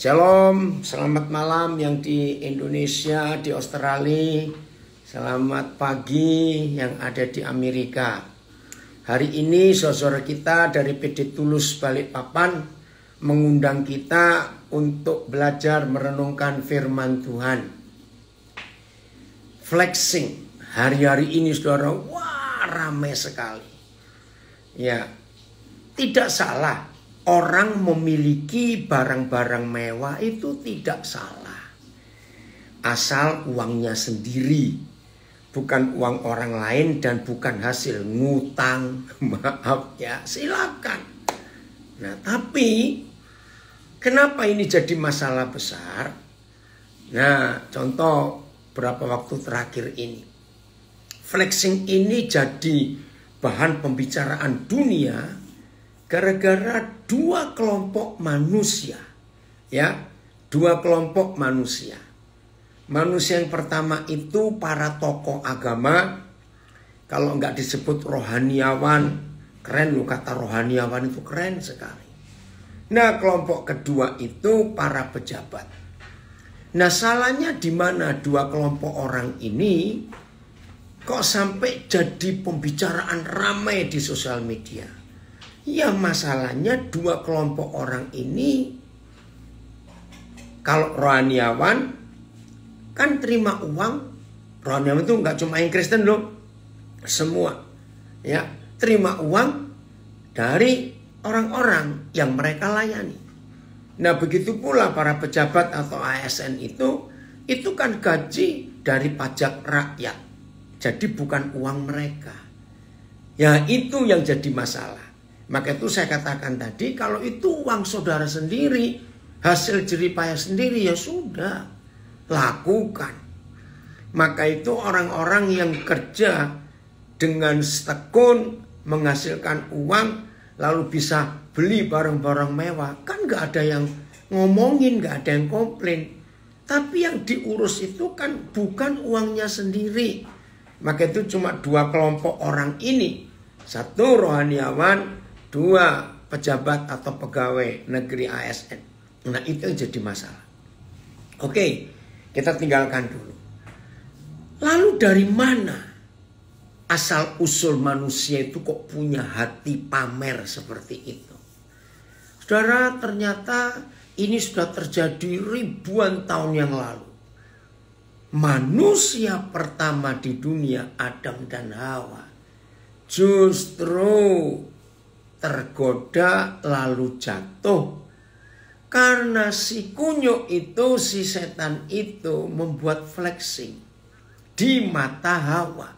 Shalom, selamat malam yang di Indonesia, di Australia, selamat pagi yang ada di Amerika. Hari ini saudara kita dari PD Tulus Balikpapan mengundang kita untuk belajar merenungkan firman Tuhan. Flexing, hari-hari ini saudara, wah ramai sekali. Ya, tidak salah Orang memiliki barang-barang mewah itu tidak salah. Asal uangnya sendiri, bukan uang orang lain dan bukan hasil ngutang. Maaf ya, silakan. Nah, tapi kenapa ini jadi masalah besar? Nah, contoh berapa waktu terakhir ini. Flexing ini jadi bahan pembicaraan dunia gara-gara dua kelompok manusia ya dua kelompok manusia manusia yang pertama itu para tokoh agama kalau nggak disebut rohaniawan keren lo kata rohaniawan itu keren sekali nah kelompok kedua itu para pejabat nah salahnya di mana dua kelompok orang ini kok sampai jadi pembicaraan ramai di sosial media Ya masalahnya dua kelompok orang ini kalau rohaniawan kan terima uang rohaniawan itu nggak cuma yang Kristen loh semua ya terima uang dari orang-orang yang mereka layani. Nah begitu pula para pejabat atau ASN itu itu kan gaji dari pajak rakyat. Jadi bukan uang mereka. Ya itu yang jadi masalah. Maka itu saya katakan tadi, kalau itu uang saudara sendiri, hasil jeripaya sendiri, ya sudah, lakukan. Maka itu orang-orang yang kerja dengan tekun menghasilkan uang, lalu bisa beli barang-barang mewah. Kan gak ada yang ngomongin, gak ada yang komplain. Tapi yang diurus itu kan bukan uangnya sendiri. Maka itu cuma dua kelompok orang ini. Satu rohaniawan, dua pejabat atau pegawai negeri ASN. Nah itu jadi masalah. Oke, kita tinggalkan dulu. Lalu dari mana asal usul manusia itu kok punya hati pamer seperti itu? Saudara, ternyata ini sudah terjadi ribuan tahun yang lalu. Manusia pertama di dunia Adam dan Hawa justru tergoda lalu jatuh. Karena si kunyuk itu, si setan itu membuat flexing di mata Hawa.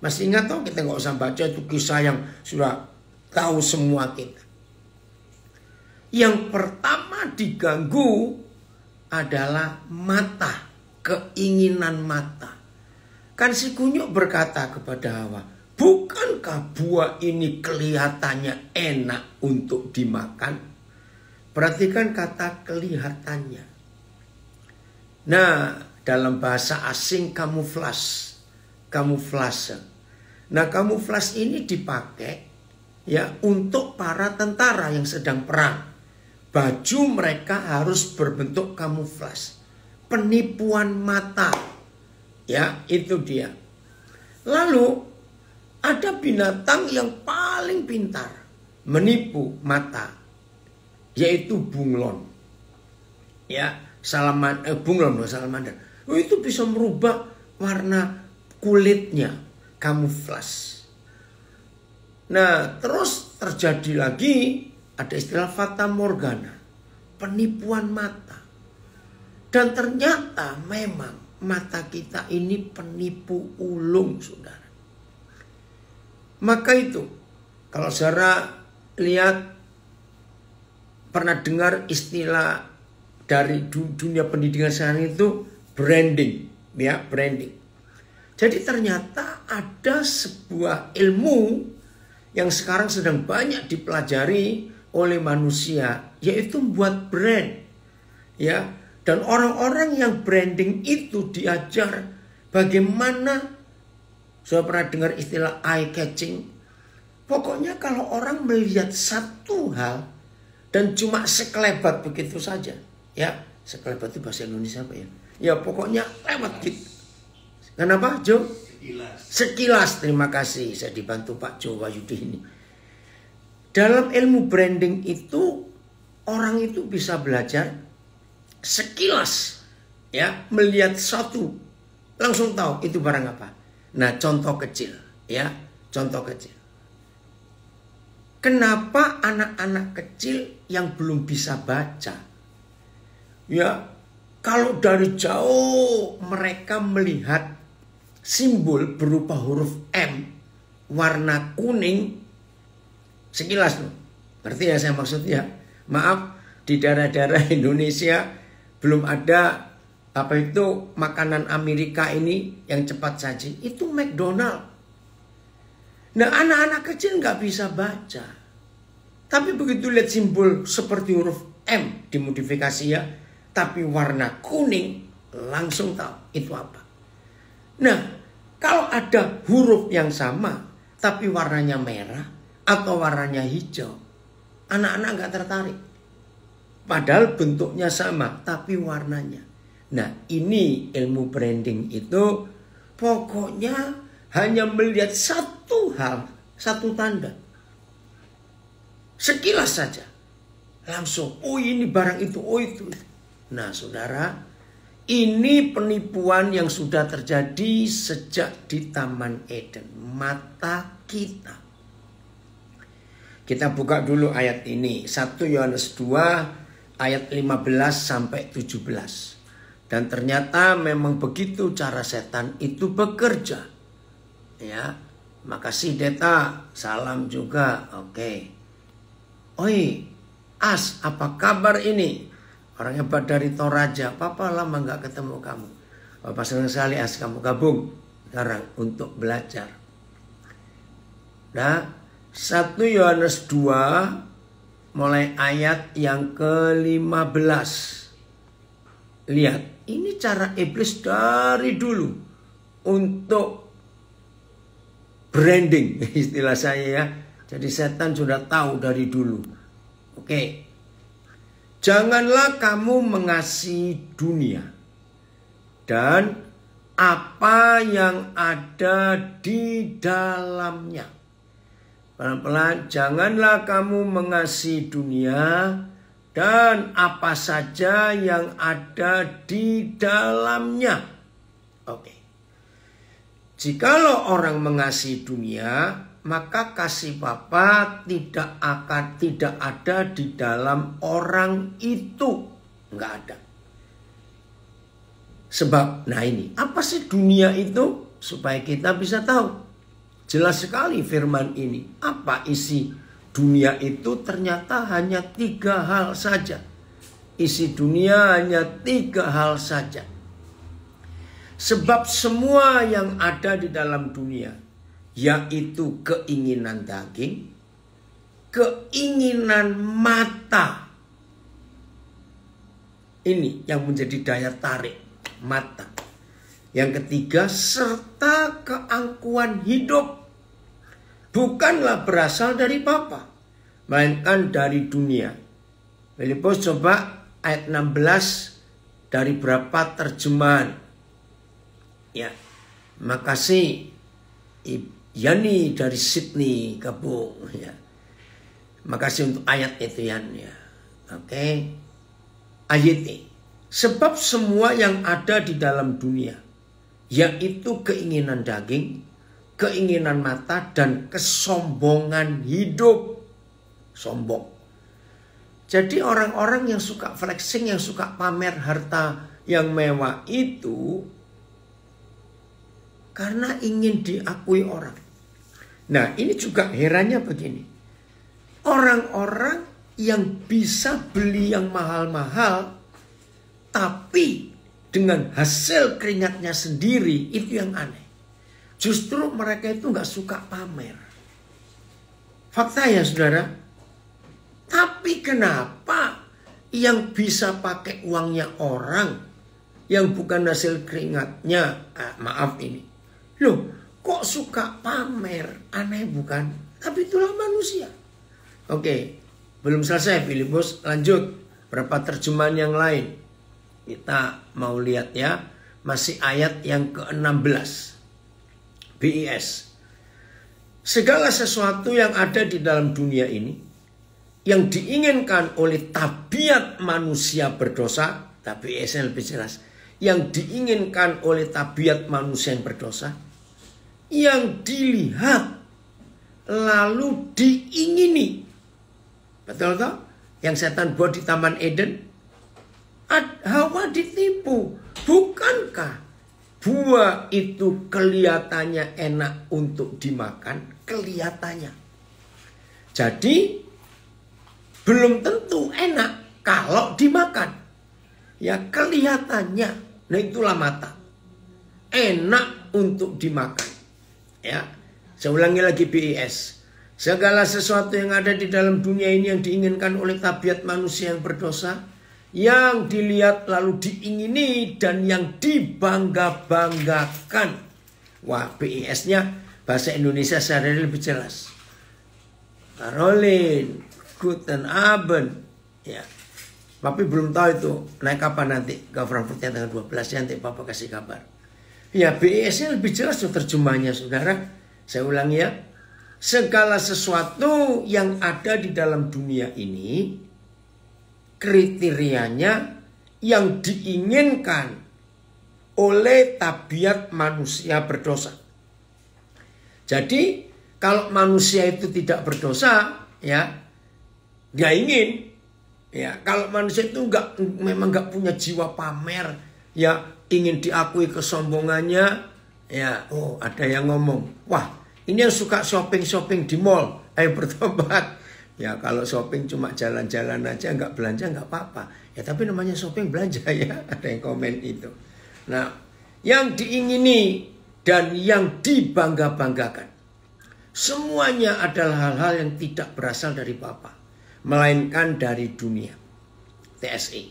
Masih ingat toh kita nggak usah baca itu kisah yang sudah tahu semua kita. Yang pertama diganggu adalah mata, keinginan mata. Kan si kunyuk berkata kepada Hawa, Bukankah buah ini kelihatannya enak untuk dimakan? Perhatikan kata kelihatannya. Nah, dalam bahasa asing kamuflas, kamuflase. Nah, kamuflas ini dipakai ya untuk para tentara yang sedang perang. Baju mereka harus berbentuk kamuflas. Penipuan mata. Ya, itu dia. Lalu ada binatang yang paling pintar menipu mata, yaitu bunglon. Ya, salaman, eh, bunglon bukan salamander. Oh, itu bisa merubah warna kulitnya, kamuflas. Nah, terus terjadi lagi ada istilah fata morgana, penipuan mata. Dan ternyata memang mata kita ini penipu ulung, sudah. Maka itu, kalau saudara lihat, pernah dengar istilah dari dunia pendidikan sekarang itu branding, ya branding. Jadi ternyata ada sebuah ilmu yang sekarang sedang banyak dipelajari oleh manusia, yaitu membuat brand, ya. Dan orang-orang yang branding itu diajar bagaimana saya pernah dengar istilah eye catching. Pokoknya kalau orang melihat satu hal dan cuma sekelebat begitu saja, ya sekelebat itu bahasa Indonesia apa ya? Ya pokoknya lewat gitu. Kenapa Jo? Sekilas. Sekilas terima kasih saya dibantu Pak Jo Wayudi ini. Dalam ilmu branding itu orang itu bisa belajar sekilas ya melihat satu langsung tahu itu barang apa. Nah, contoh kecil ya, contoh kecil. Kenapa anak-anak kecil yang belum bisa baca? Ya, kalau dari jauh mereka melihat simbol berupa huruf M warna kuning sekilas tuh Berarti ya saya maksudnya, maaf di daerah-daerah Indonesia belum ada apa itu makanan Amerika ini yang cepat saji itu McDonald. Nah anak-anak kecil nggak bisa baca. Tapi begitu lihat simbol seperti huruf M dimodifikasi ya. Tapi warna kuning langsung tahu itu apa. Nah kalau ada huruf yang sama tapi warnanya merah atau warnanya hijau. Anak-anak nggak tertarik. Padahal bentuknya sama tapi warnanya Nah, ini ilmu branding itu pokoknya hanya melihat satu hal, satu tanda. Sekilas saja. Langsung, oh ini barang itu, oh itu. Nah, saudara, ini penipuan yang sudah terjadi sejak di Taman Eden. Mata kita. Kita buka dulu ayat ini. 1 Yohanes 2 ayat 15 sampai 17. Dan ternyata memang begitu cara setan itu bekerja. Ya, makasih Deta, salam juga. Oke. Oi, As, apa kabar ini? Orangnya hebat dari Toraja, papa lama nggak ketemu kamu. Bapak senang sekali As kamu gabung sekarang untuk belajar. Nah, 1 Yohanes 2 mulai ayat yang ke-15. Lihat, ini cara iblis dari dulu untuk branding istilah saya ya. Jadi setan sudah tahu dari dulu. Oke. Janganlah kamu mengasihi dunia dan apa yang ada di dalamnya. Pelan-pelan, janganlah kamu mengasihi dunia dan apa saja yang ada di dalamnya. Oke. Jikalau orang mengasihi dunia, maka kasih Bapa tidak akan tidak ada di dalam orang itu. Enggak ada. Sebab nah ini, apa sih dunia itu? Supaya kita bisa tahu. Jelas sekali firman ini. Apa isi dunia itu ternyata hanya tiga hal saja. Isi dunia hanya tiga hal saja. Sebab semua yang ada di dalam dunia, yaitu keinginan daging, keinginan mata. Ini yang menjadi daya tarik mata. Yang ketiga, serta keangkuhan hidup bukanlah berasal dari Bapak melainkan dari dunia. Filipus coba ayat 16 dari berapa terjemahan. Ya, makasih Yani dari Sydney Kabung ya. Makasih untuk ayat itu Yan ya. Oke. Ayat ini. Sebab semua yang ada di dalam dunia yaitu keinginan daging, keinginan mata dan kesombongan hidup sombong. Jadi orang-orang yang suka flexing, yang suka pamer harta yang mewah itu karena ingin diakui orang. Nah, ini juga herannya begini. Orang-orang yang bisa beli yang mahal-mahal tapi dengan hasil keringatnya sendiri itu yang aneh. Justru mereka itu nggak suka pamer. Fakta ya saudara, tapi kenapa yang bisa pakai uangnya orang yang bukan hasil keringatnya, eh, maaf ini. Loh, kok suka pamer? Aneh bukan? Tapi itulah manusia. Oke, belum selesai Filipus, lanjut. Berapa terjemahan yang lain? Kita mau lihat ya, masih ayat yang ke-16. BIS. Segala sesuatu yang ada di dalam dunia ini yang diinginkan oleh tabiat manusia berdosa, tapi esnya lebih jelas, yang diinginkan oleh tabiat manusia yang berdosa, yang dilihat lalu diingini. Betul toh? Yang setan buat di Taman Eden, Hawa ditipu. Bukankah buah itu kelihatannya enak untuk dimakan? Kelihatannya. Jadi belum tentu enak kalau dimakan. Ya kelihatannya, nah itulah mata. Enak untuk dimakan. Ya, saya ulangi lagi BIS. E Segala sesuatu yang ada di dalam dunia ini yang diinginkan oleh tabiat manusia yang berdosa, yang dilihat lalu diingini dan yang dibangga-banggakan. Wah, BIS-nya e bahasa Indonesia sehari lebih jelas. Karolin, Good dan Abend. Ya. Tapi belum tahu itu naik kapan nanti ke Frankfurtnya tanggal 12 nanti Papa kasih kabar. Ya BIS-nya e lebih jelas tuh terjemahnya saudara. Saya ulangi ya. Segala sesuatu yang ada di dalam dunia ini kriterianya yang diinginkan oleh tabiat manusia berdosa. Jadi kalau manusia itu tidak berdosa, ya nggak ingin ya kalau manusia itu nggak memang nggak punya jiwa pamer ya ingin diakui kesombongannya ya oh ada yang ngomong wah ini yang suka shopping shopping di mall ayo bertobat ya kalau shopping cuma jalan-jalan aja nggak belanja nggak apa-apa ya tapi namanya shopping belanja ya ada yang komen itu nah yang diingini dan yang dibangga-banggakan semuanya adalah hal-hal yang tidak berasal dari Bapak melainkan dari dunia. TSE.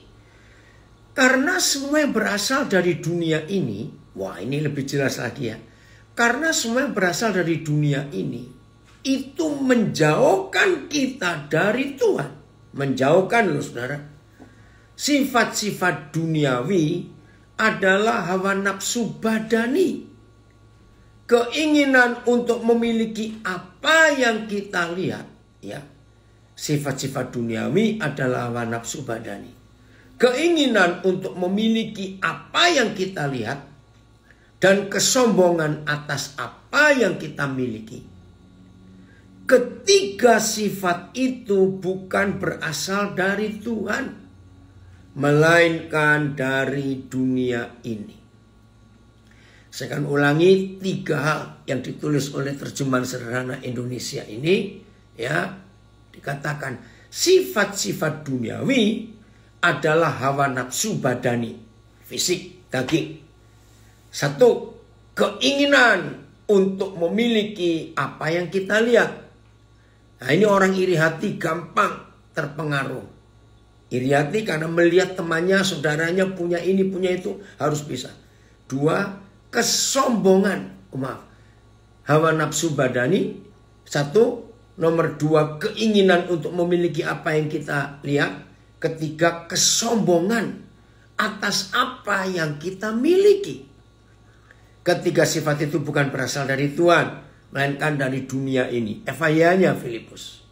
Karena semua yang berasal dari dunia ini, wah ini lebih jelas lagi ya. Karena semua yang berasal dari dunia ini, itu menjauhkan kita dari Tuhan. Menjauhkan loh saudara. Sifat-sifat duniawi adalah hawa nafsu badani. Keinginan untuk memiliki apa yang kita lihat, ya, Sifat-sifat duniawi adalah hawa nafsu badani. Keinginan untuk memiliki apa yang kita lihat dan kesombongan atas apa yang kita miliki. Ketiga sifat itu bukan berasal dari Tuhan, melainkan dari dunia ini. Saya akan ulangi tiga hal yang ditulis oleh terjemahan sederhana Indonesia ini, ya Dikatakan sifat-sifat duniawi adalah hawa nafsu badani, fisik, daging. Satu, keinginan untuk memiliki apa yang kita lihat. Nah ini orang iri hati gampang terpengaruh. Iri hati karena melihat temannya, saudaranya punya ini, punya itu, harus bisa. Dua, kesombongan. Oh, maaf, hawa nafsu badani. Satu, Nomor dua, keinginan untuk memiliki apa yang kita lihat. Ketiga, kesombongan atas apa yang kita miliki. Ketiga sifat itu bukan berasal dari Tuhan, melainkan dari dunia ini. Evayanya Filipus.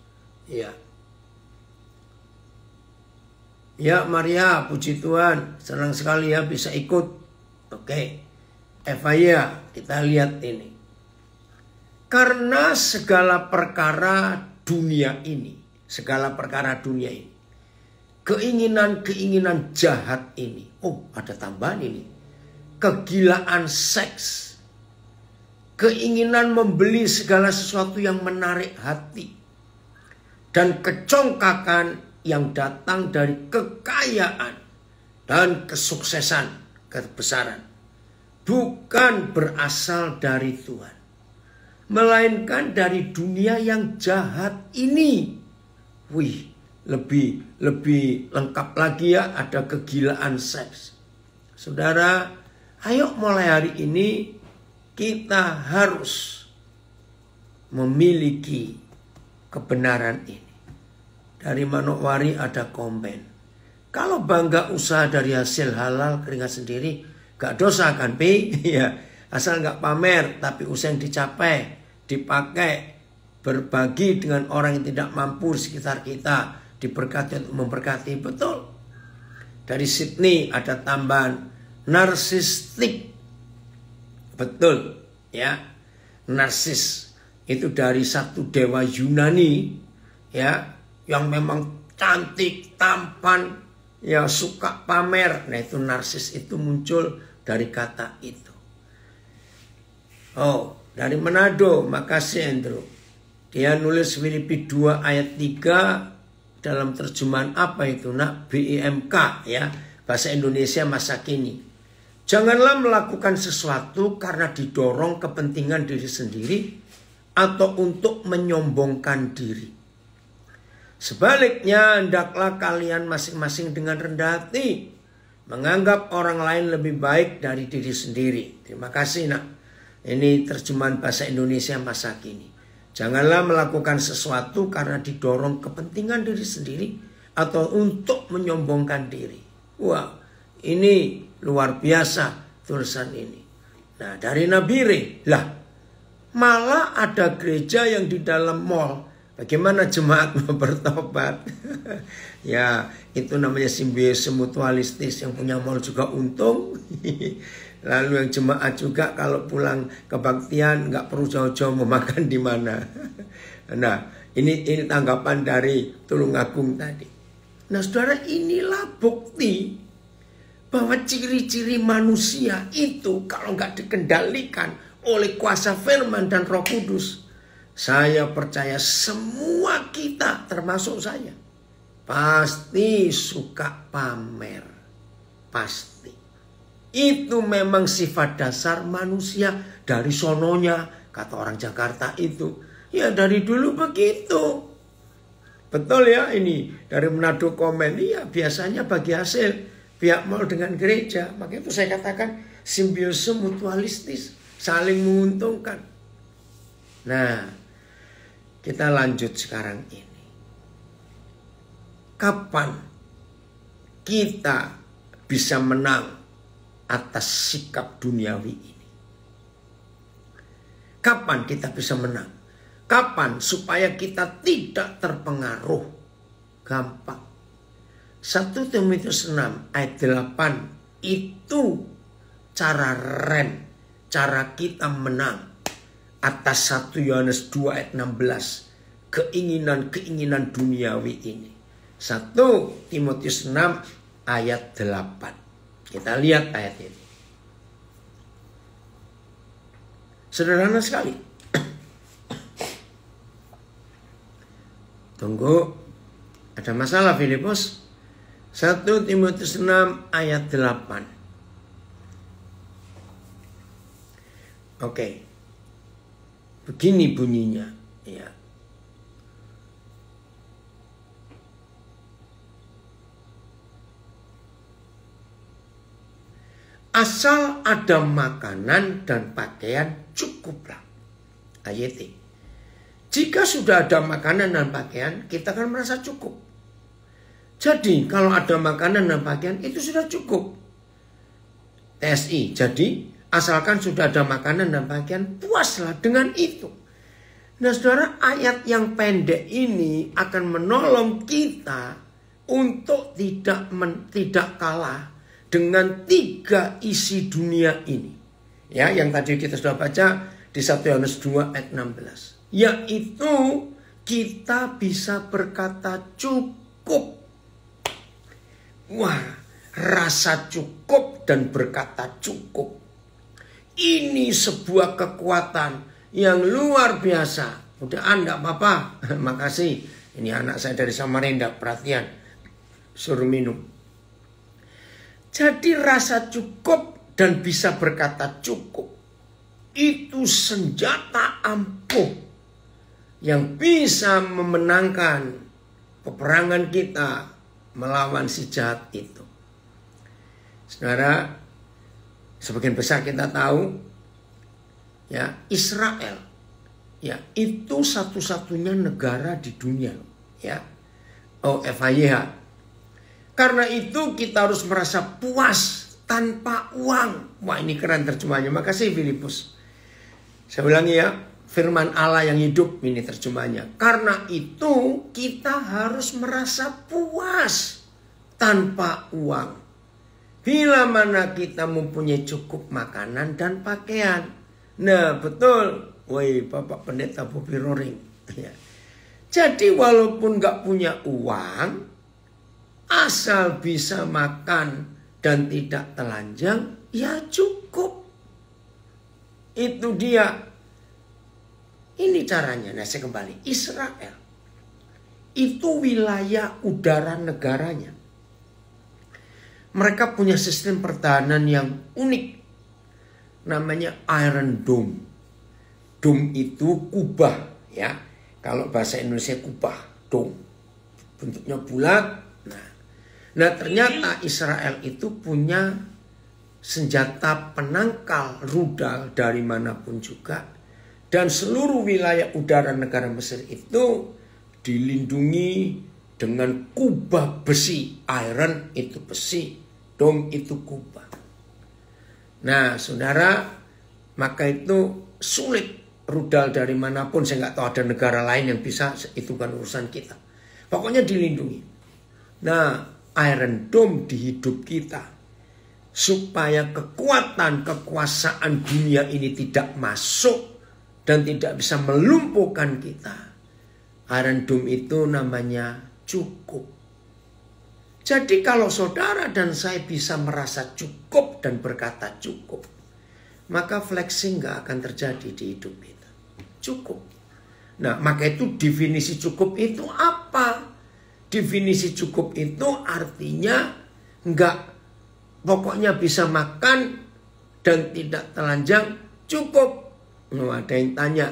Ya. Ya Maria, puji Tuhan, senang sekali ya bisa ikut. Oke. Evaya, kita lihat ini. Karena segala perkara dunia ini, segala perkara dunia ini, keinginan-keinginan jahat ini, oh ada tambahan ini, kegilaan seks, keinginan membeli segala sesuatu yang menarik hati, dan kecongkakan yang datang dari kekayaan dan kesuksesan, kebesaran, bukan berasal dari Tuhan melainkan dari dunia yang jahat ini. Wih, lebih lebih lengkap lagi ya ada kegilaan seks. Saudara, ayo mulai hari ini kita harus memiliki kebenaran ini. Dari Manokwari ada komen. Kalau bangga usaha dari hasil halal keringat sendiri, gak dosa kan, Pi? Ya, asal gak pamer, tapi usaha yang dicapai dipakai berbagi dengan orang yang tidak mampu sekitar kita diberkati untuk memberkati betul dari Sydney ada tambahan narsistik betul ya narsis itu dari satu dewa Yunani ya yang memang cantik tampan ya suka pamer nah itu narsis itu muncul dari kata itu oh dari Manado, makasih Andrew. Dia nulis Filipi 2 ayat 3 dalam terjemahan apa itu nak BIMK e ya bahasa Indonesia masa kini. Janganlah melakukan sesuatu karena didorong kepentingan diri sendiri atau untuk menyombongkan diri. Sebaliknya, hendaklah kalian masing-masing dengan rendah hati, menganggap orang lain lebih baik dari diri sendiri. Terima kasih, Nak. Ini terjemahan bahasa Indonesia masa kini. Janganlah melakukan sesuatu karena didorong kepentingan diri sendiri atau untuk menyombongkan diri. Wah, ini luar biasa tulisan ini. Nah, dari Nabire, lah malah ada gereja yang di dalam mall. Bagaimana jemaat mau bertobat? ya itu namanya simbiosis mutualistis yang punya mal juga untung lalu yang jemaat juga kalau pulang kebaktian nggak perlu jauh-jauh memakan di mana nah ini ini tanggapan dari tulung agung tadi nah saudara inilah bukti bahwa ciri-ciri manusia itu kalau nggak dikendalikan oleh kuasa firman dan roh kudus saya percaya semua kita termasuk saya Pasti suka pamer. Pasti. Itu memang sifat dasar manusia dari sononya, kata orang Jakarta itu. Ya dari dulu begitu. Betul ya ini dari menado komen ya biasanya bagi hasil pihak mal dengan gereja makanya itu saya katakan simbiosis mutualistis saling menguntungkan. Nah kita lanjut sekarang ini kapan kita bisa menang atas sikap duniawi ini? Kapan kita bisa menang? Kapan supaya kita tidak terpengaruh? Gampang. 1 Timotius 6 ayat 8 itu cara rem, cara kita menang atas 1 Yohanes 2 ayat 16 keinginan-keinginan duniawi ini. 1 Timotius 6 ayat 8. Kita lihat ayat ini. Sederhana sekali. Tunggu. Ada masalah Filipus? 1 Timotius 6 ayat 8. Oke. Okay. Begini bunyinya, ya. Asal ada makanan dan pakaian cukuplah. Ayat Jika sudah ada makanan dan pakaian, kita akan merasa cukup. Jadi kalau ada makanan dan pakaian itu sudah cukup. TSI. Jadi asalkan sudah ada makanan dan pakaian, puaslah dengan itu. Nah saudara ayat yang pendek ini akan menolong kita untuk tidak men, tidak kalah dengan tiga isi dunia ini. Ya, yang tadi kita sudah baca di 1 Yohanes 2 ayat 16. Yaitu kita bisa berkata cukup. Wah, rasa cukup dan berkata cukup. Ini sebuah kekuatan yang luar biasa. Udah anda ah, apa-apa, makasih. Ini anak saya dari Samarinda, perhatian. Suruh minum jadi rasa cukup dan bisa berkata cukup. Itu senjata ampuh yang bisa memenangkan peperangan kita melawan si jahat itu. Saudara, sebagian besar kita tahu ya Israel ya itu satu-satunya negara di dunia ya Oh, FIH karena itu kita harus merasa puas tanpa uang. Wah ini keren terjemahnya. Makasih Filipus. Saya ulangi ya. Firman Allah yang hidup ini terjemahnya. Karena itu kita harus merasa puas tanpa uang. Bila mana kita mempunyai cukup makanan dan pakaian. Nah betul. Woi Bapak Pendeta Bobi Roring. Ya. Jadi walaupun gak punya uang, Asal bisa makan dan tidak telanjang, ya cukup. Itu dia. Ini caranya. Nah, saya kembali. Israel. Itu wilayah udara negaranya. Mereka punya sistem pertahanan yang unik. Namanya Iron Dome. Dome itu kubah ya. Kalau bahasa Indonesia kubah, dome. Bentuknya bulat, Nah ternyata Israel itu punya senjata penangkal rudal dari manapun juga. Dan seluruh wilayah udara negara Mesir itu dilindungi dengan kubah besi. Iron itu besi, dom itu kubah. Nah saudara, maka itu sulit rudal dari manapun. Saya nggak tahu ada negara lain yang bisa, itu kan urusan kita. Pokoknya dilindungi. Nah, Iron Dome di hidup kita. Supaya kekuatan, kekuasaan dunia ini tidak masuk dan tidak bisa melumpuhkan kita. Iron Dome itu namanya cukup. Jadi kalau saudara dan saya bisa merasa cukup dan berkata cukup, maka flexing gak akan terjadi di hidup kita. Cukup. Nah, maka itu definisi cukup itu apa? Definisi cukup itu artinya enggak pokoknya bisa makan dan tidak telanjang cukup. Loh, ada yang tanya,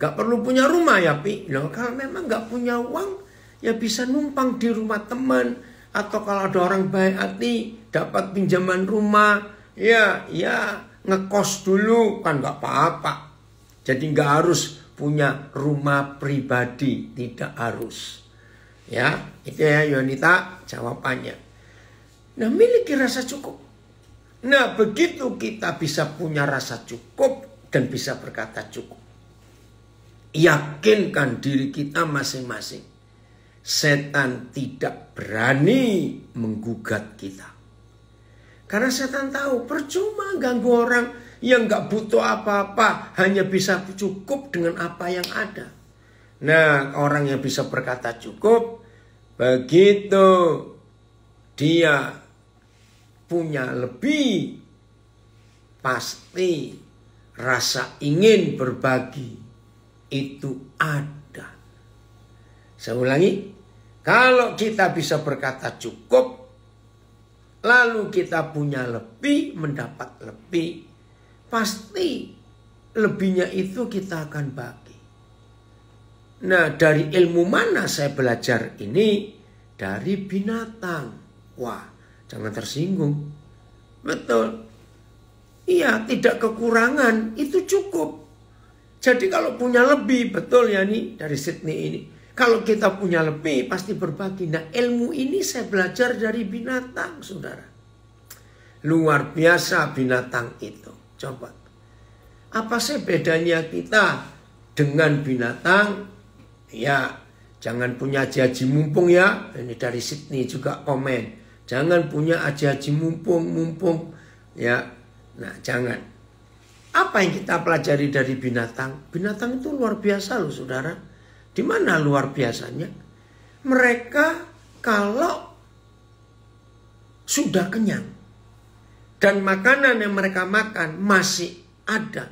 enggak perlu punya rumah ya Pi? Loh, kalau memang enggak punya uang ya bisa numpang di rumah teman atau kalau ada orang baik hati dapat pinjaman rumah ya ya ngekos dulu kan nggak apa-apa jadi nggak harus punya rumah pribadi tidak harus Ya, itu ya Yonita jawabannya. Nah, miliki rasa cukup. Nah, begitu kita bisa punya rasa cukup dan bisa berkata cukup. Yakinkan diri kita masing-masing. Setan tidak berani menggugat kita. Karena setan tahu percuma ganggu orang yang gak butuh apa-apa, hanya bisa cukup dengan apa yang ada. Nah, orang yang bisa berkata cukup, begitu dia punya lebih, pasti rasa ingin berbagi itu ada. Saya ulangi, kalau kita bisa berkata cukup, lalu kita punya lebih, mendapat lebih, pasti lebihnya itu kita akan bagi. Nah, dari ilmu mana saya belajar ini? Dari binatang. Wah, jangan tersinggung. Betul. Iya, tidak kekurangan, itu cukup. Jadi kalau punya lebih, betul ya nih dari Sydney ini. Kalau kita punya lebih, pasti berbagi. Nah, ilmu ini saya belajar dari binatang, saudara. Luar biasa binatang itu. Coba. Apa sih bedanya kita dengan binatang Ya, jangan punya aji-aji mumpung ya. Ini dari Sydney juga komen. Jangan punya aji-aji mumpung mumpung ya. Nah, jangan. Apa yang kita pelajari dari binatang? Binatang itu luar biasa loh, saudara. Di mana luar biasanya? Mereka kalau sudah kenyang dan makanan yang mereka makan masih ada,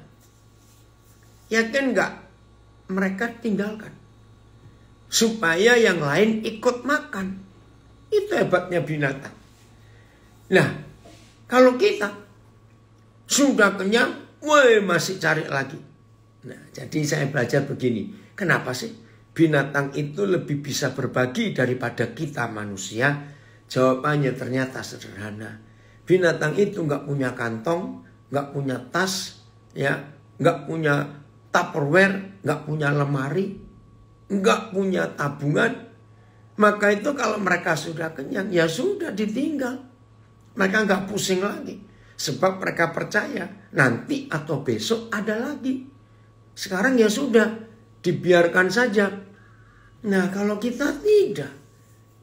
yakin nggak? Mereka tinggalkan supaya yang lain ikut makan. Itu hebatnya binatang. Nah, kalau kita sudah kenyang, woi masih cari lagi. Nah, jadi saya belajar begini. Kenapa sih binatang itu lebih bisa berbagi daripada kita manusia? Jawabannya ternyata sederhana. Binatang itu nggak punya kantong, nggak punya tas, ya, nggak punya tupperware, nggak punya lemari, nggak punya tabungan, maka itu kalau mereka sudah kenyang, ya sudah ditinggal. Mereka nggak pusing lagi. Sebab mereka percaya nanti atau besok ada lagi. Sekarang ya sudah, dibiarkan saja. Nah kalau kita tidak,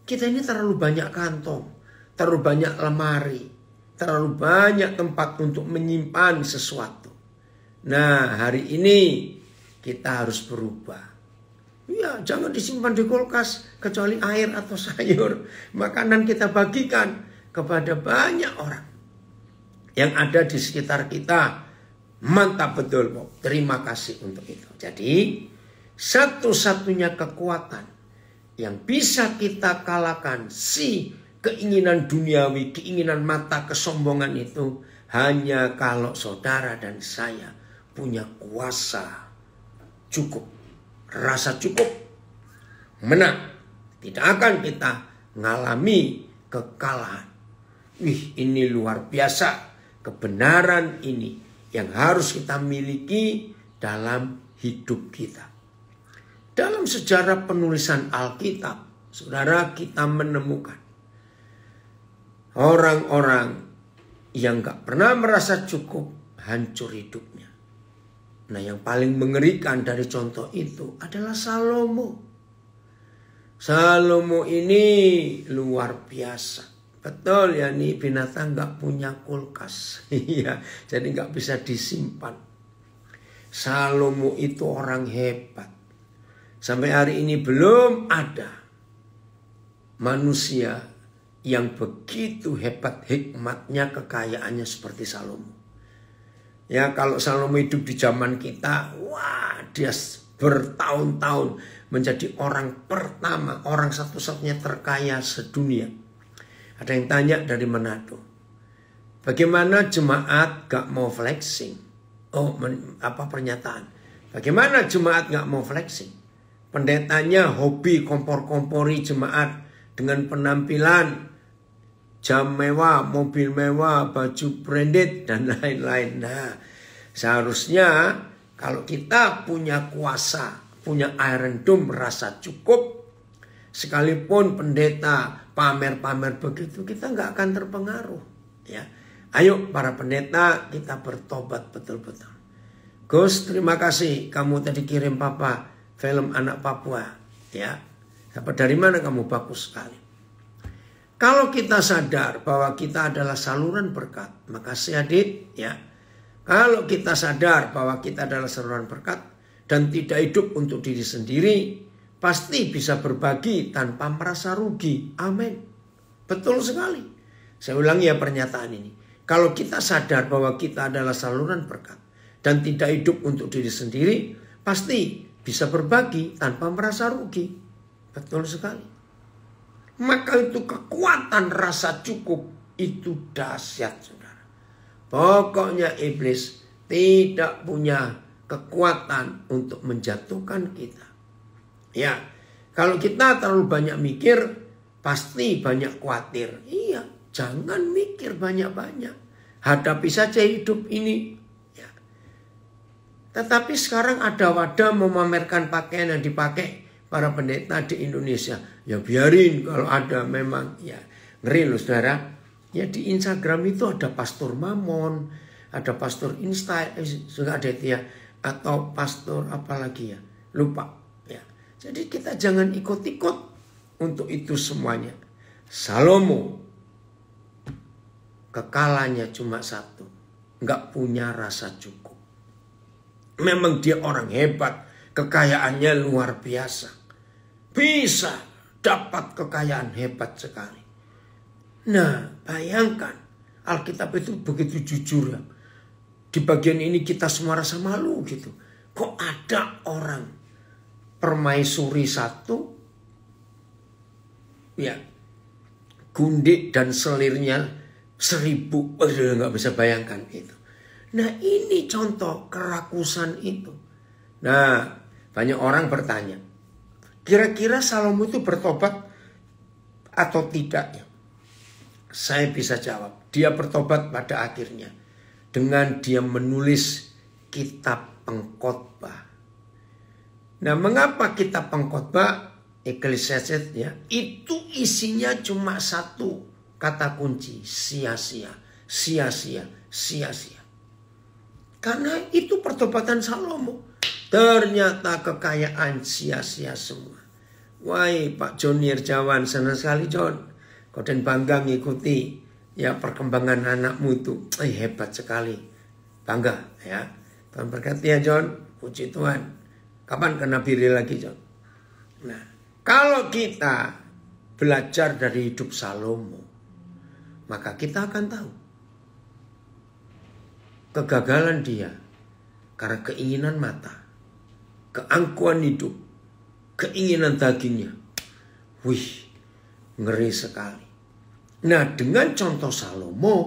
kita ini terlalu banyak kantong, terlalu banyak lemari, terlalu banyak tempat untuk menyimpan sesuatu. Nah hari ini kita harus berubah Iya, jangan disimpan di kulkas kecuali air atau sayur. Makanan kita bagikan kepada banyak orang yang ada di sekitar kita. Mantap betul, Bob. Terima kasih untuk itu. Jadi, satu-satunya kekuatan yang bisa kita kalahkan si keinginan duniawi, keinginan mata, kesombongan itu hanya kalau saudara dan saya punya kuasa cukup rasa cukup. Menang. Tidak akan kita mengalami kekalahan. Wih, ini luar biasa. Kebenaran ini yang harus kita miliki dalam hidup kita. Dalam sejarah penulisan Alkitab, saudara kita menemukan orang-orang yang gak pernah merasa cukup hancur hidup. Nah yang paling mengerikan dari contoh itu adalah Salomo. Salomo ini luar biasa. Betul ya nih binatang gak punya kulkas. Iya, jadi gak bisa disimpan. Salomo itu orang hebat. Sampai hari ini belum ada manusia yang begitu hebat hikmatnya kekayaannya seperti Salomo. Ya kalau Salomo hidup di zaman kita, wah dia bertahun-tahun menjadi orang pertama, orang satu-satunya terkaya sedunia. Ada yang tanya dari Manado. Bagaimana jemaat gak mau flexing? Oh, men, apa pernyataan? Bagaimana jemaat gak mau flexing? Pendetanya hobi kompor-kompori jemaat dengan penampilan jam mewah, mobil mewah, baju branded, dan lain-lain. Nah, seharusnya kalau kita punya kuasa, punya iron dome, rasa cukup, sekalipun pendeta pamer-pamer begitu, kita nggak akan terpengaruh. Ya, Ayo para pendeta kita bertobat betul-betul. Gus, terima kasih kamu tadi kirim papa film anak Papua. Ya, dapat dari mana kamu bagus sekali. Kalau kita sadar bahwa kita adalah saluran berkat, maka syadid ya. Kalau kita sadar bahwa kita adalah saluran berkat dan tidak hidup untuk diri sendiri, pasti bisa berbagi tanpa merasa rugi. Amin. Betul sekali. Saya ulangi ya pernyataan ini. Kalau kita sadar bahwa kita adalah saluran berkat dan tidak hidup untuk diri sendiri, pasti bisa berbagi tanpa merasa rugi. Betul sekali. Maka itu kekuatan rasa cukup itu dahsyat saudara. Pokoknya iblis tidak punya kekuatan untuk menjatuhkan kita. Ya, kalau kita terlalu banyak mikir, pasti banyak khawatir. Iya, jangan mikir banyak-banyak. Hadapi saja hidup ini. Ya. Tetapi sekarang ada wadah memamerkan pakaian yang dipakai para pendeta di Indonesia. Ya biarin kalau ada memang ya ngeri loh saudara. Ya di Instagram itu ada pastor Mamon, ada pastor Insta, eh, sudah ada itu ya, atau pastor apa lagi ya, lupa. Ya. Jadi kita jangan ikut-ikut untuk itu semuanya. Salomo kekalanya cuma satu, nggak punya rasa cukup. Memang dia orang hebat, kekayaannya luar biasa bisa dapat kekayaan hebat sekali. Nah, bayangkan Alkitab itu begitu jujur ya. Di bagian ini kita semua rasa malu gitu. Kok ada orang permaisuri satu ya gundik dan selirnya seribu udah nggak bisa bayangkan itu nah ini contoh kerakusan itu nah banyak orang bertanya Kira-kira Salomo itu bertobat atau tidak Saya bisa jawab, dia bertobat pada akhirnya dengan dia menulis kitab pengkhotbah. Nah, mengapa kitab pengkhotbah Ecclesiastes ya, itu isinya cuma satu kata kunci, sia-sia, sia-sia, sia-sia. Karena itu pertobatan Salomo. Ternyata kekayaan sia-sia semua. Wah, Pak John Erjawan, senang sekali John. Kau dan bangga mengikuti ya perkembangan anakmu itu. Eh, hebat sekali. Bangga ya. Tuhan berkati ya John. Puji Tuhan. Kapan kena biri lagi John? Nah, kalau kita belajar dari hidup Salomo, maka kita akan tahu kegagalan dia karena keinginan mata keangkuhan hidup, keinginan dagingnya. Wih, ngeri sekali. Nah, dengan contoh Salomo,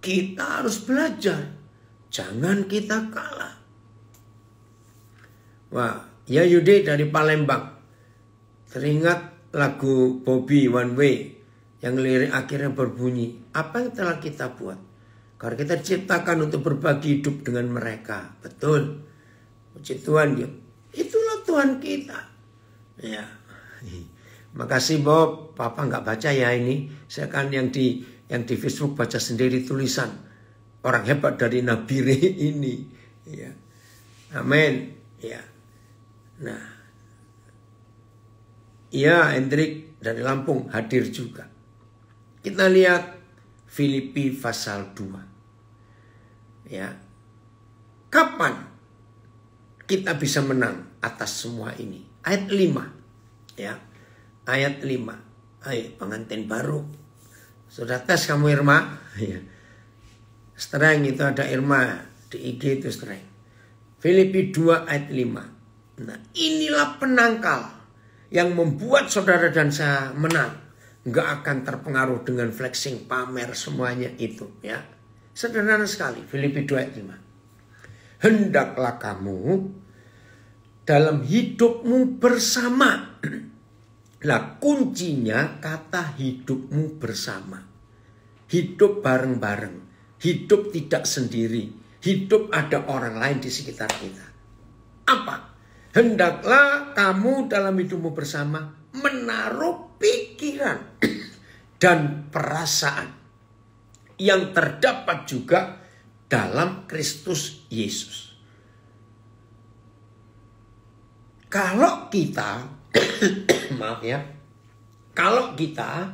kita harus belajar. Jangan kita kalah. Wah, ya Yude dari Palembang. Teringat lagu Bobby One Way yang lirik akhirnya berbunyi. Apa yang telah kita buat? Karena kita ciptakan untuk berbagi hidup dengan mereka. Betul. Puji Tuhan Itulah Tuhan kita. Ya. Makasih Bob, Papa nggak baca ya ini. Saya kan yang di yang di Facebook baca sendiri tulisan orang hebat dari Nabire ini. Ya. Amin. Ya. Nah. Iya, Hendrik dari Lampung hadir juga. Kita lihat Filipi pasal 2. Ya. Kapan kita bisa menang atas semua ini. Ayat 5. Ya. Ayat 5. Ayo pengantin baru. Sudah tes kamu Irma? Ya. Strang itu ada Irma di IG itu strang. Filipi 2 ayat 5. Nah, inilah penangkal yang membuat saudara dan saya menang. Enggak akan terpengaruh dengan flexing, pamer semuanya itu ya. Sederhana sekali, Filipi 2 ayat 5 hendaklah kamu dalam hidupmu bersama. Nah, kuncinya kata hidupmu bersama. Hidup bareng-bareng, hidup tidak sendiri, hidup ada orang lain di sekitar kita. Apa? Hendaklah kamu dalam hidupmu bersama menaruh pikiran dan perasaan yang terdapat juga dalam Kristus Yesus. Kalau kita, maaf ya, kalau kita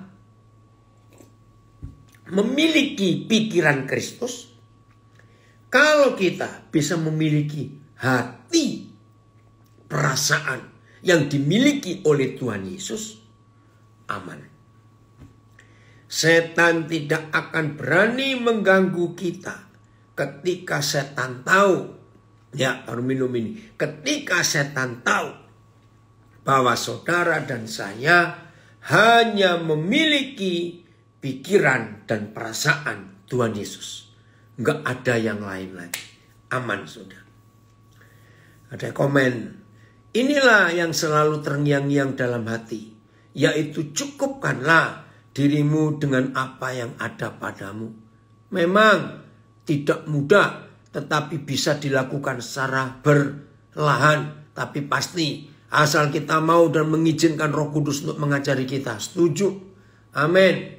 memiliki pikiran Kristus, kalau kita bisa memiliki hati perasaan yang dimiliki oleh Tuhan Yesus, aman. Setan tidak akan berani mengganggu kita ketika setan tahu ya minum ini ketika setan tahu bahwa saudara dan saya hanya memiliki pikiran dan perasaan Tuhan Yesus nggak ada yang lain lagi aman sudah ada komen inilah yang selalu terngiang-ngiang dalam hati yaitu cukupkanlah dirimu dengan apa yang ada padamu memang tidak mudah tetapi bisa dilakukan secara berlahan tapi pasti asal kita mau dan mengizinkan Roh Kudus untuk mengajari kita. Setuju? Amin.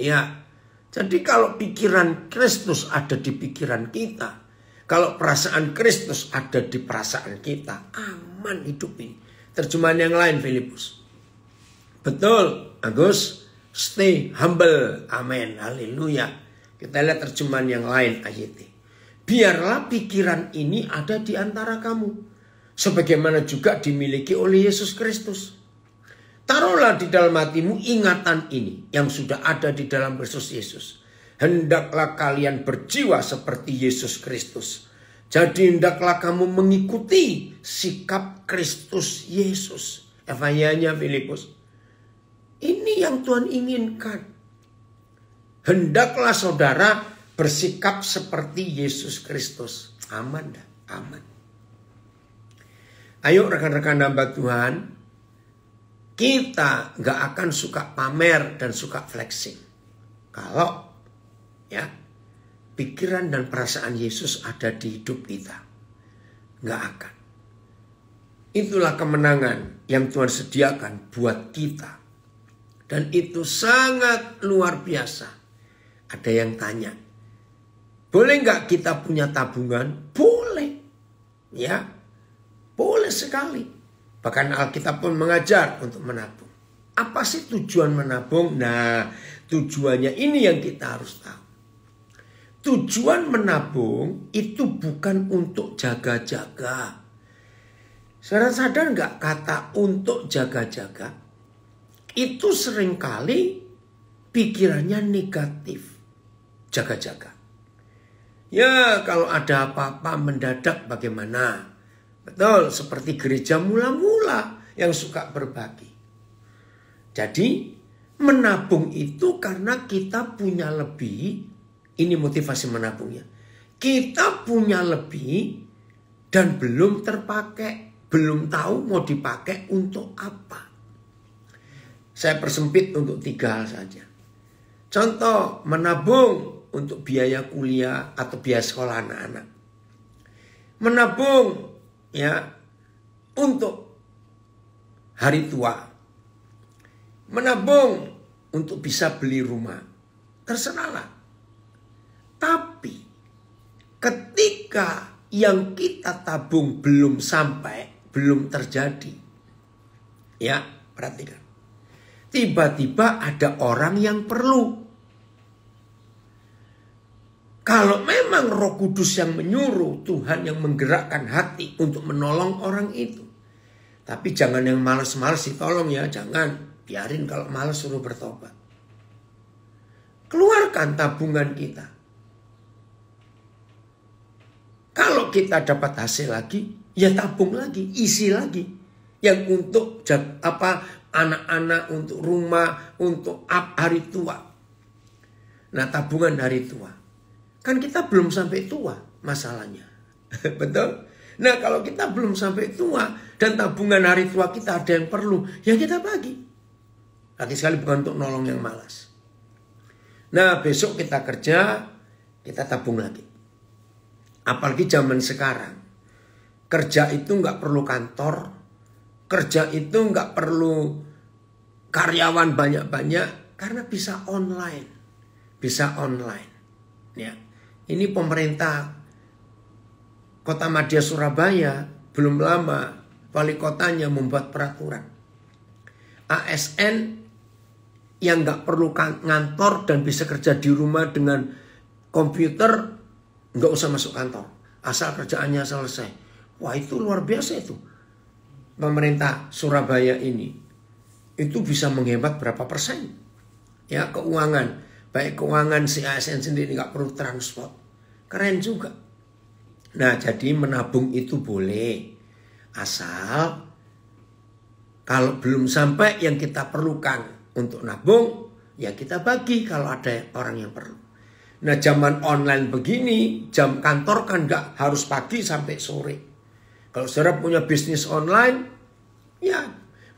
Ya. Jadi kalau pikiran Kristus ada di pikiran kita, kalau perasaan Kristus ada di perasaan kita, aman hidup ini. Terjemahan yang lain Filipus. Betul, Agus. Stay humble. Amin. Haleluya. Kita lihat terjemahan yang lain ayat ini. Biarlah pikiran ini ada di antara kamu. Sebagaimana juga dimiliki oleh Yesus Kristus. Taruhlah di dalam hatimu ingatan ini yang sudah ada di dalam Kristus Yesus. Hendaklah kalian berjiwa seperti Yesus Kristus. Jadi hendaklah kamu mengikuti sikap Kristus Yesus. Evangelinya Filipus. Ini yang Tuhan inginkan. Hendaklah saudara bersikap seperti Yesus Kristus. Aman dah, aman. Ayo rekan-rekan hamba -rekan Tuhan, kita gak akan suka pamer dan suka flexing. Kalau ya pikiran dan perasaan Yesus ada di hidup kita. Gak akan. Itulah kemenangan yang Tuhan sediakan buat kita. Dan itu sangat luar biasa ada yang tanya, boleh nggak kita punya tabungan? Boleh, ya, boleh sekali. Bahkan Alkitab pun mengajar untuk menabung. Apa sih tujuan menabung? Nah, tujuannya ini yang kita harus tahu. Tujuan menabung itu bukan untuk jaga-jaga. Saudara sadar nggak kata untuk jaga-jaga? Itu seringkali pikirannya negatif jaga-jaga. Ya, kalau ada apa-apa mendadak bagaimana? Betul, seperti gereja mula-mula yang suka berbagi. Jadi, menabung itu karena kita punya lebih. Ini motivasi menabungnya. Kita punya lebih dan belum terpakai, belum tahu mau dipakai untuk apa. Saya persempit untuk tiga hal saja. Contoh, menabung untuk biaya kuliah atau biaya sekolah anak-anak. Menabung ya untuk hari tua. Menabung untuk bisa beli rumah. Terserahlah. Tapi ketika yang kita tabung belum sampai, belum terjadi. Ya, perhatikan. Tiba-tiba ada orang yang perlu kalau memang roh kudus yang menyuruh Tuhan yang menggerakkan hati untuk menolong orang itu. Tapi jangan yang males-males ditolong ya, jangan. Biarin kalau males suruh bertobat. Keluarkan tabungan kita. Kalau kita dapat hasil lagi, ya tabung lagi, isi lagi. Yang untuk apa anak-anak, untuk rumah, untuk hari tua. Nah tabungan hari tua. Kan kita belum sampai tua masalahnya. Betul? Nah kalau kita belum sampai tua dan tabungan hari tua kita ada yang perlu, ya kita bagi. Lagi sekali bukan untuk nolong yang malas. Nah besok kita kerja, kita tabung lagi. Apalagi zaman sekarang. Kerja itu nggak perlu kantor, kerja itu nggak perlu karyawan banyak-banyak karena bisa online, bisa online. Ya ini pemerintah kota Madia Surabaya belum lama wali kotanya membuat peraturan. ASN yang nggak perlu ngantor dan bisa kerja di rumah dengan komputer nggak usah masuk kantor asal kerjaannya selesai wah itu luar biasa itu pemerintah Surabaya ini itu bisa menghemat berapa persen ya keuangan Baik keuangan si ASN sendiri nggak perlu transport. Keren juga. Nah jadi menabung itu boleh. Asal kalau belum sampai yang kita perlukan untuk nabung, ya kita bagi kalau ada orang yang perlu. Nah zaman online begini, jam kantor kan nggak harus pagi sampai sore. Kalau saudara punya bisnis online, ya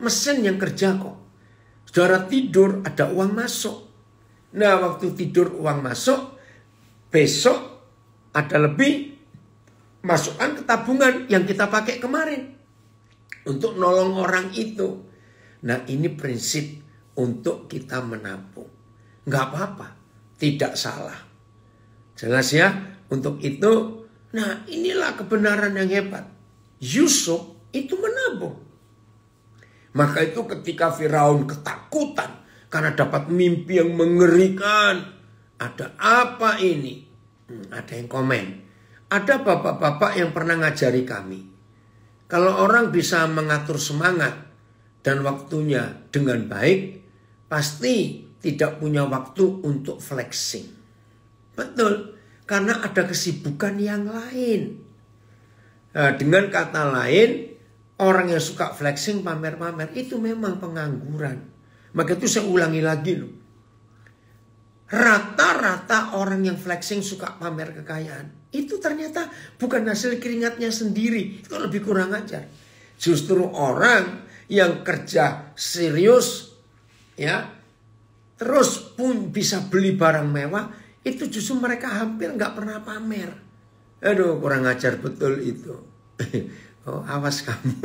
mesin yang kerja kok. Saudara tidur ada uang masuk. Nah, waktu tidur uang masuk, besok ada lebih masukan ke tabungan yang kita pakai kemarin untuk nolong orang itu. Nah, ini prinsip untuk kita menabung. Nggak apa-apa, tidak salah. Jelas ya, untuk itu, nah inilah kebenaran yang hebat. Yusuf itu menabung. Maka itu ketika Firaun ketakutan, karena dapat mimpi yang mengerikan. Ada apa ini? Hmm, ada yang komen. Ada bapak-bapak yang pernah ngajari kami. Kalau orang bisa mengatur semangat dan waktunya dengan baik, pasti tidak punya waktu untuk flexing. Betul, karena ada kesibukan yang lain. Nah, dengan kata lain, orang yang suka flexing pamer-pamer itu memang pengangguran. Maka itu saya ulangi lagi loh. Rata-rata orang yang flexing suka pamer kekayaan. Itu ternyata bukan hasil keringatnya sendiri. Itu lebih kurang ajar. Justru orang yang kerja serius ya terus pun bisa beli barang mewah itu justru mereka hampir nggak pernah pamer. Aduh kurang ajar betul itu. Oh awas kamu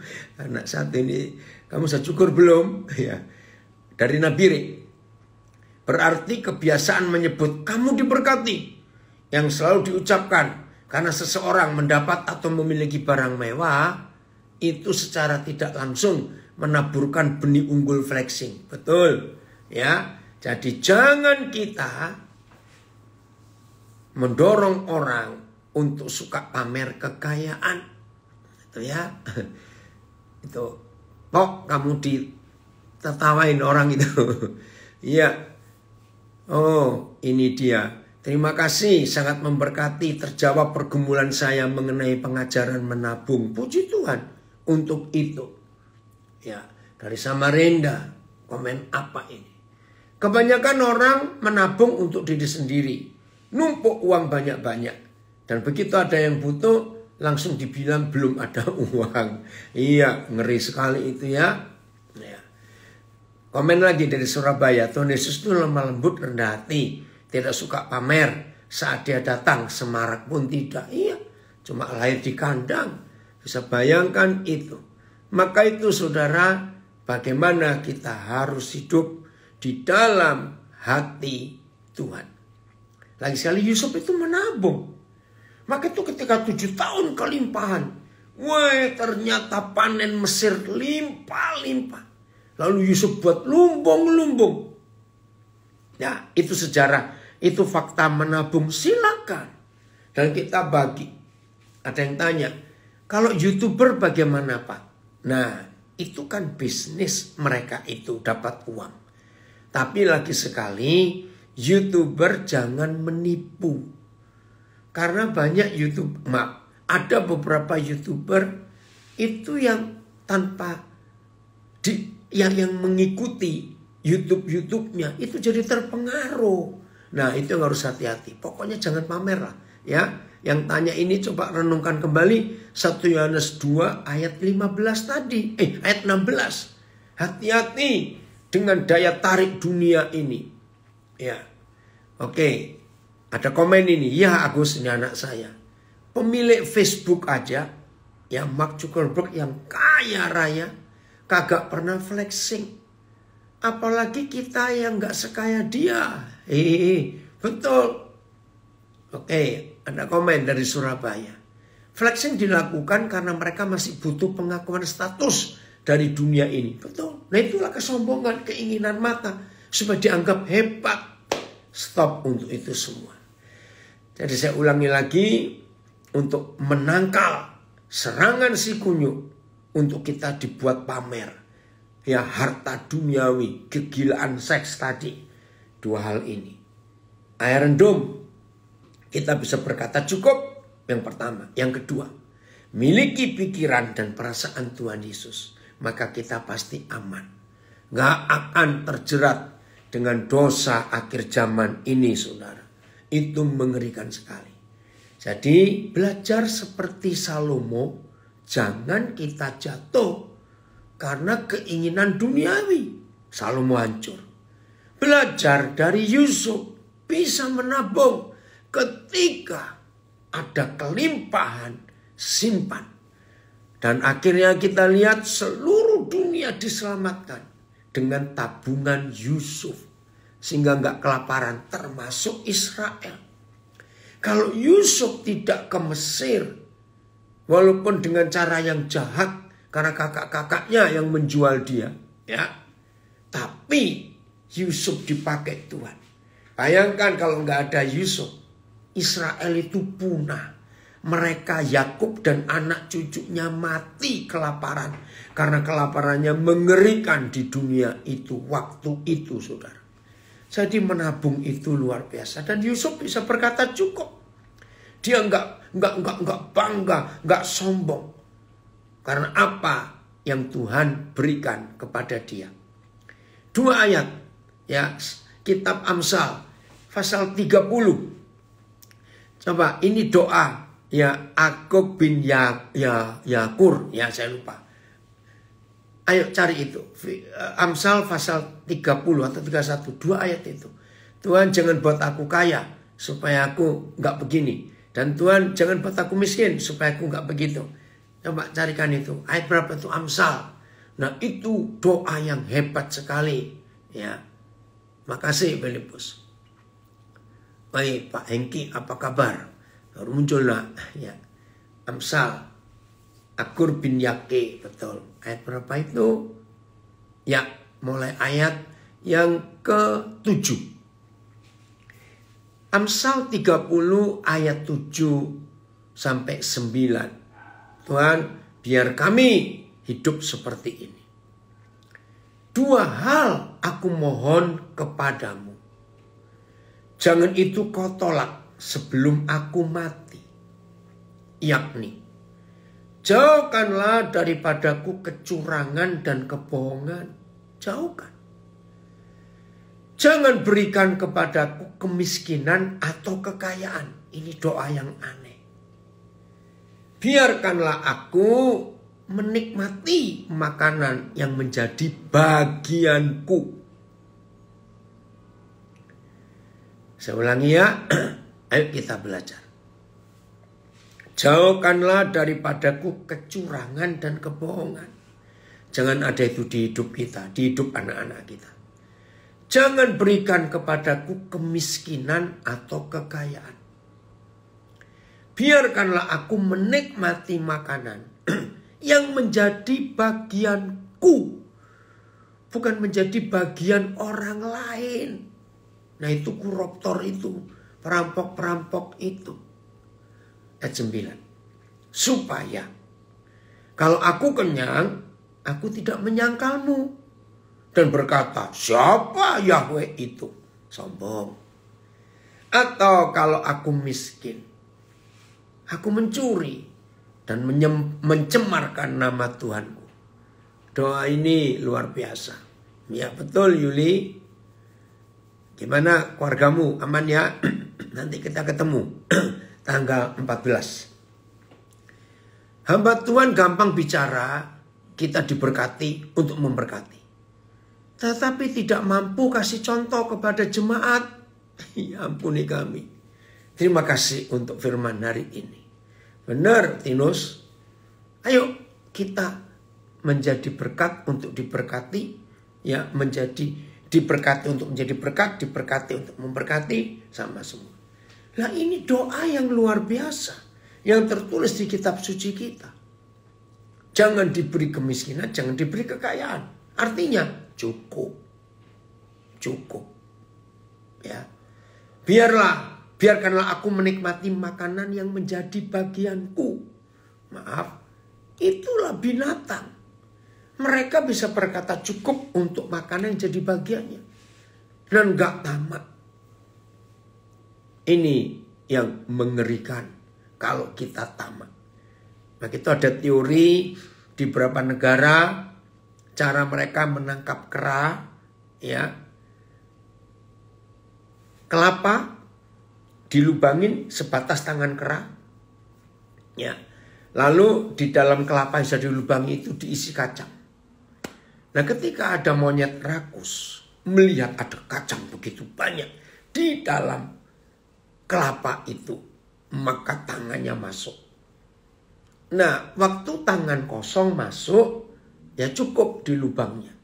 anak saat ini kamu sudah cukur belum ya dari Nabi Berarti kebiasaan menyebut kamu diberkati yang selalu diucapkan karena seseorang mendapat atau memiliki barang mewah itu secara tidak langsung menaburkan benih unggul flexing. Betul. Ya. Jadi jangan kita mendorong orang untuk suka pamer kekayaan. Itu ya. Itu kok kamu di tertawain orang itu. Iya. Oh, ini dia. Terima kasih sangat memberkati terjawab pergumulan saya mengenai pengajaran menabung. Puji Tuhan untuk itu. Ya, dari Samarinda, komen apa ini? Kebanyakan orang menabung untuk diri sendiri. Numpuk uang banyak-banyak. Dan begitu ada yang butuh, langsung dibilang belum ada uang. Iya, ngeri sekali itu ya. Komen lagi dari Surabaya, Tuhan Yesus itu lemah lembut rendah hati, tidak suka pamer. Saat dia datang, semarak pun tidak. Iya, cuma lahir di kandang. Bisa bayangkan itu. Maka itu saudara, bagaimana kita harus hidup di dalam hati Tuhan. Lagi sekali Yusuf itu menabung. Maka itu ketika tujuh tahun kelimpahan. wah ternyata panen Mesir limpah-limpah. Lalu Yusuf buat lumbung-lumbung. Ya, itu sejarah, itu fakta menabung. Silakan. Dan kita bagi. Ada yang tanya, kalau YouTuber bagaimana Pak? Nah, itu kan bisnis mereka itu dapat uang. Tapi lagi sekali, YouTuber jangan menipu. Karena banyak YouTube, maaf, ada beberapa YouTuber itu yang tanpa di yang yang mengikuti YouTube-YouTube-nya itu jadi terpengaruh. Nah, itu yang harus hati-hati. Pokoknya jangan pamer lah, ya. Yang tanya ini coba renungkan kembali 1 Yohanes 2 ayat 15 tadi. Eh, ayat 16. Hati-hati dengan daya tarik dunia ini. Ya. Oke. Ada komen ini. Ya, Agus ini anak saya. Pemilik Facebook aja ya Mark Zuckerberg yang kaya raya kagak pernah flexing. Apalagi kita yang gak sekaya dia. Hehehe, betul. Oke, ada komen dari Surabaya. Flexing dilakukan karena mereka masih butuh pengakuan status dari dunia ini. Betul. Nah itulah kesombongan, keinginan mata. Supaya dianggap hebat. Stop untuk itu semua. Jadi saya ulangi lagi untuk menangkal serangan si kunyuk untuk kita dibuat pamer. Ya harta duniawi, kegilaan seks tadi. Dua hal ini. Iron Dome, kita bisa berkata cukup. Yang pertama. Yang kedua, miliki pikiran dan perasaan Tuhan Yesus. Maka kita pasti aman. Gak akan terjerat dengan dosa akhir zaman ini saudara. Itu mengerikan sekali. Jadi belajar seperti Salomo Jangan kita jatuh karena keinginan duniawi selalu hancur. Belajar dari Yusuf bisa menabung ketika ada kelimpahan simpan. Dan akhirnya kita lihat seluruh dunia diselamatkan dengan tabungan Yusuf. Sehingga nggak kelaparan termasuk Israel. Kalau Yusuf tidak ke Mesir Walaupun dengan cara yang jahat karena kakak-kakaknya yang menjual dia, ya. Tapi Yusuf dipakai Tuhan. Bayangkan kalau nggak ada Yusuf, Israel itu punah. Mereka Yakub dan anak cucunya mati kelaparan karena kelaparannya mengerikan di dunia itu waktu itu, saudara. Jadi menabung itu luar biasa dan Yusuf bisa berkata cukup. Dia nggak nggak nggak nggak bangga, nggak sombong. Karena apa yang Tuhan berikan kepada dia. Dua ayat ya kitab Amsal pasal 30. Coba ini doa ya aku bin ya, ya Yakur ya saya lupa. Ayo cari itu. Eh, Amsal pasal 30 atau 31. Dua ayat itu. Tuhan jangan buat aku kaya supaya aku nggak begini. Dan Tuhan jangan buat aku miskin supaya aku nggak begitu. Coba carikan itu. Ayat berapa itu Amsal. Nah itu doa yang hebat sekali. Ya, makasih Filipus. Baik Pak Hengki apa kabar? Baru muncullah ya Amsal. Akur bin Yake betul. Ayat berapa itu? Ya mulai ayat yang ke-7. Amsal 30 ayat 7 sampai 9. Tuhan, biar kami hidup seperti ini. Dua hal aku mohon kepadamu. Jangan itu kau tolak sebelum aku mati. Yakni, jauhkanlah daripadaku kecurangan dan kebohongan. Jauhkan Jangan berikan kepadaku kemiskinan atau kekayaan. Ini doa yang aneh. Biarkanlah aku menikmati makanan yang menjadi bagianku. Saya ulangi ya, ayo kita belajar. Jauhkanlah daripadaku kecurangan dan kebohongan. Jangan ada itu di hidup kita, di hidup anak-anak kita. Jangan berikan kepadaku kemiskinan atau kekayaan. Biarkanlah aku menikmati makanan yang menjadi bagianku, bukan menjadi bagian orang lain. Nah, itu koruptor itu, perampok-perampok itu. Ayat 9. Supaya kalau aku kenyang, aku tidak menyangkalmu dan berkata, siapa Yahweh itu? Sombong. Atau kalau aku miskin, aku mencuri dan mencemarkan nama Tuhanku. Doa ini luar biasa. Ya betul Yuli. Gimana keluargamu? Aman ya? Nanti kita ketemu tanggal 14. Hamba Tuhan gampang bicara, kita diberkati untuk memberkati tetapi tidak mampu kasih contoh kepada jemaat. Ya ampuni kami. Terima kasih untuk firman hari ini. Benar, Tinus. Ayo kita menjadi berkat untuk diberkati, ya menjadi diberkati untuk menjadi berkat, diberkati untuk memberkati sama semua. Nah ini doa yang luar biasa yang tertulis di kitab suci kita. Jangan diberi kemiskinan, jangan diberi kekayaan. Artinya cukup. Cukup. Ya. Biarlah, biarkanlah aku menikmati makanan yang menjadi bagianku. Maaf, itulah binatang. Mereka bisa berkata cukup untuk makanan yang jadi bagiannya. Dan gak tamat. Ini yang mengerikan kalau kita tamat. Nah, itu ada teori di beberapa negara cara mereka menangkap kera, ya. Kelapa dilubangin sebatas tangan kera. Ya. Lalu di dalam kelapa yang sudah dilubangi itu diisi kacang. Nah ketika ada monyet rakus melihat ada kacang begitu banyak di dalam kelapa itu, maka tangannya masuk. Nah waktu tangan kosong masuk, ya cukup di lubangnya.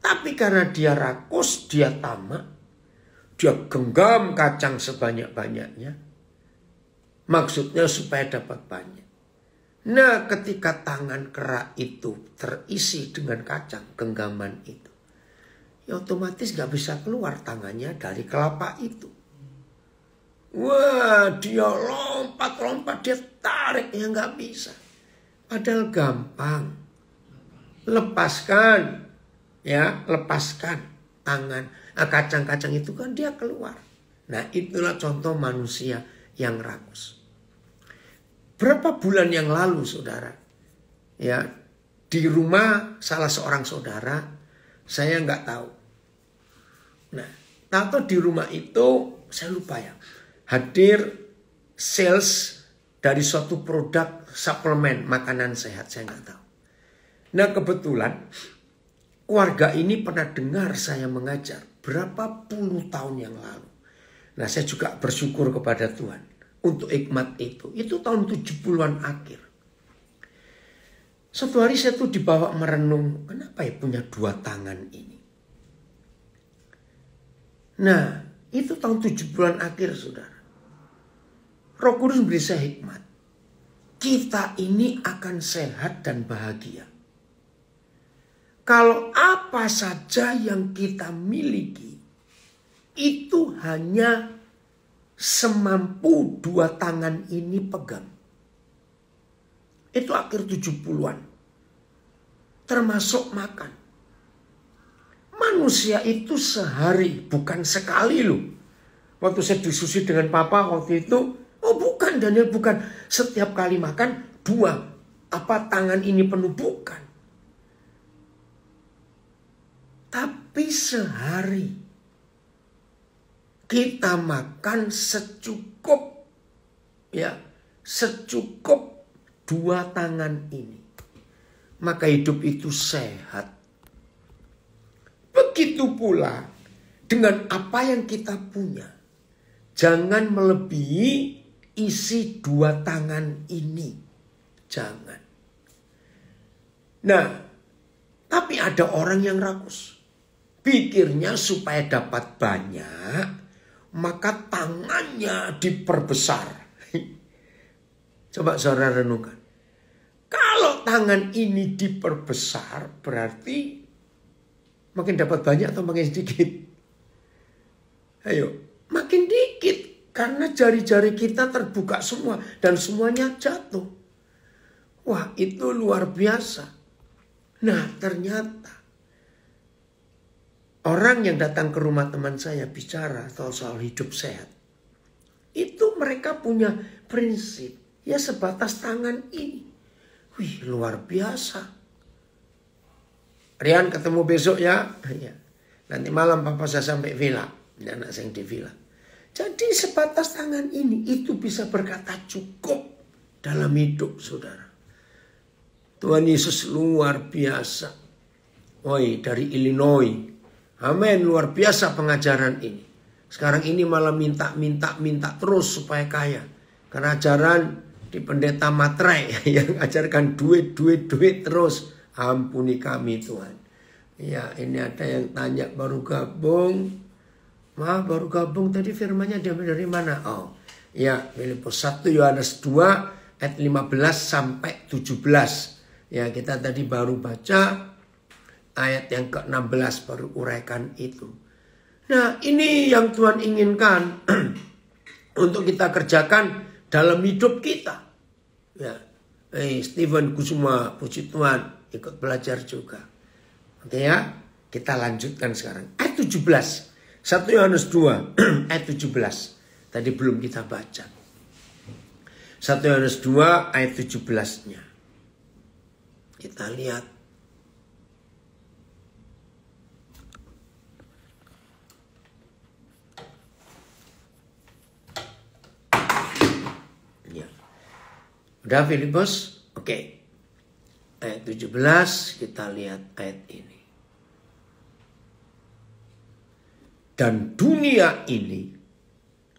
Tapi karena dia rakus, dia tamak, dia genggam kacang sebanyak-banyaknya. Maksudnya supaya dapat banyak. Nah ketika tangan kerak itu terisi dengan kacang genggaman itu. Ya otomatis gak bisa keluar tangannya dari kelapa itu. Wah dia lompat-lompat dia tarik ya gak bisa. Padahal gampang lepaskan ya lepaskan tangan kacang nah, kacang-kacang itu kan dia keluar nah itulah contoh manusia yang rakus berapa bulan yang lalu saudara ya di rumah salah seorang saudara saya nggak tahu nah tato di rumah itu saya lupa ya hadir sales dari suatu produk suplemen makanan sehat saya nggak tahu Nah kebetulan keluarga ini pernah dengar saya mengajar berapa puluh tahun yang lalu. Nah saya juga bersyukur kepada Tuhan untuk hikmat itu. Itu tahun 70-an akhir. Suatu hari saya tuh dibawa merenung, kenapa ya punya dua tangan ini? Nah, itu tahun 70-an akhir, saudara. Roh Kudus beri saya hikmat. Kita ini akan sehat dan bahagia kalau apa saja yang kita miliki itu hanya semampu dua tangan ini pegang. Itu akhir 70-an. Termasuk makan. Manusia itu sehari, bukan sekali loh. Waktu saya diskusi dengan papa waktu itu, oh bukan Daniel, bukan. Setiap kali makan, dua. Apa tangan ini penuh? Bukan tapi sehari kita makan secukup ya, secukup dua tangan ini. Maka hidup itu sehat. Begitu pula dengan apa yang kita punya. Jangan melebihi isi dua tangan ini. Jangan. Nah, tapi ada orang yang rakus pikirnya supaya dapat banyak, maka tangannya diperbesar. Coba saudara renungkan. Kalau tangan ini diperbesar, berarti makin dapat banyak atau makin sedikit? Ayo, makin dikit. Karena jari-jari kita terbuka semua dan semuanya jatuh. Wah, itu luar biasa. Nah, ternyata orang yang datang ke rumah teman saya bicara soal, soal hidup sehat. Itu mereka punya prinsip. Ya sebatas tangan ini. Wih luar biasa. Rian ketemu besok ya. ya. Nanti malam papa saya sampai villa. Ini anak saya di villa. Jadi sebatas tangan ini itu bisa berkata cukup dalam hidup saudara. Tuhan Yesus luar biasa. Oi dari Illinois Amin, luar biasa pengajaran ini. Sekarang ini malah minta, minta, minta terus supaya kaya. Karena ajaran di pendeta matrai yang ajarkan duit, duit, duit terus. Ampuni kami Tuhan. Ya ini ada yang tanya baru gabung. Maaf baru gabung tadi firmanya diambil dari mana? Oh ya Filipus 1 Yohanes 2 ayat 15 sampai 17. Ya kita tadi baru baca ayat yang ke-16 baru uraikan itu. Nah, ini yang Tuhan inginkan untuk kita kerjakan dalam hidup kita. Ya. Eh, Steven Kusuma, puji Tuhan, ikut belajar juga. Oke ya, kita lanjutkan sekarang. Ayat 17. 1 Yohanes 2 ayat 17. Tadi belum kita baca. 1 Yohanes 2 ayat 17-nya. Kita lihat Udah Filipus? Oke. Ayat 17 kita lihat ayat ini. Dan dunia ini,